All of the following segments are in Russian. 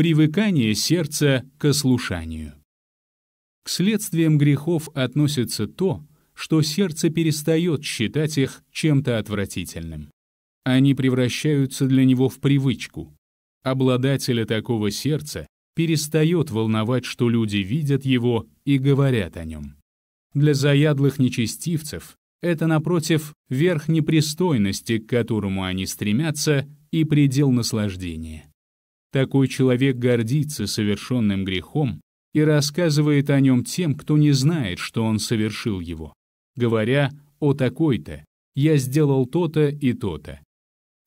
привыкание сердца к ослушанию. К следствиям грехов относится то, что сердце перестает считать их чем-то отвратительным. Они превращаются для него в привычку. Обладателя такого сердца перестает волновать, что люди видят его и говорят о нем. Для заядлых нечестивцев это, напротив, верх непристойности, к которому они стремятся, и предел наслаждения. Такой человек гордится совершенным грехом и рассказывает о нем тем, кто не знает, что он совершил его, говоря «о такой-то, я сделал то-то и то-то».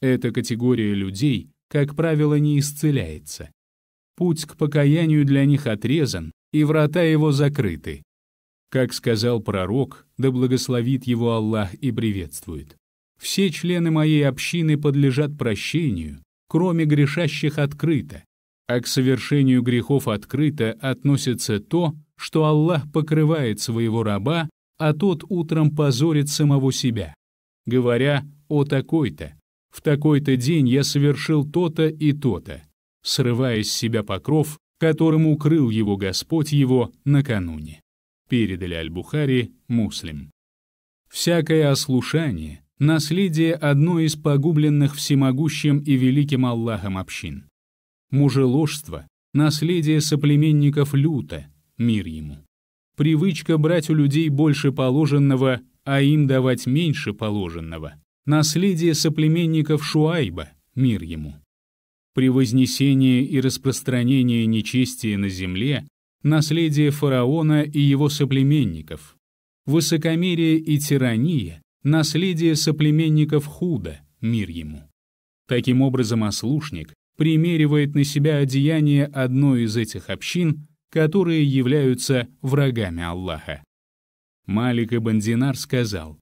Эта категория людей, как правило, не исцеляется. Путь к покаянию для них отрезан, и врата его закрыты. Как сказал пророк, да благословит его Аллах и приветствует. Все члены моей общины подлежат прощению, кроме грешащих открыто, а к совершению грехов открыто относится то, что Аллах покрывает своего раба, а тот утром позорит самого себя, говоря «о такой-то», «в такой-то день я совершил то-то и то-то», срывая с себя покров, которым укрыл его Господь его накануне. Передали Аль-Бухари, муслим. Всякое ослушание, наследие одной из погубленных всемогущим и великим Аллахом общин. Мужеложство — наследие соплеменников люта, мир ему. Привычка брать у людей больше положенного, а им давать меньше положенного. Наследие соплеменников Шуайба, мир ему. Превознесение и распространение нечестия на земле — наследие фараона и его соплеменников. Высокомерие и тирания наследие соплеменников худо, мир ему. Таким образом, ослушник примеривает на себя одеяние одной из этих общин, которые являются врагами Аллаха. Малик и Бандинар сказал,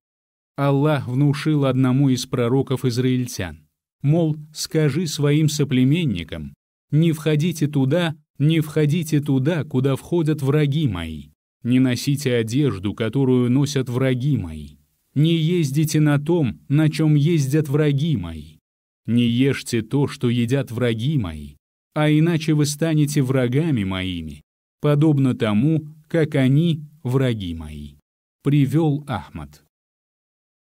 «Аллах внушил одному из пророков израильтян, мол, скажи своим соплеменникам, не входите туда, не входите туда, куда входят враги мои, не носите одежду, которую носят враги мои, не ездите на том, на чем ездят враги мои. Не ешьте то, что едят враги мои, а иначе вы станете врагами моими, подобно тому, как они враги мои». Привел Ахмад.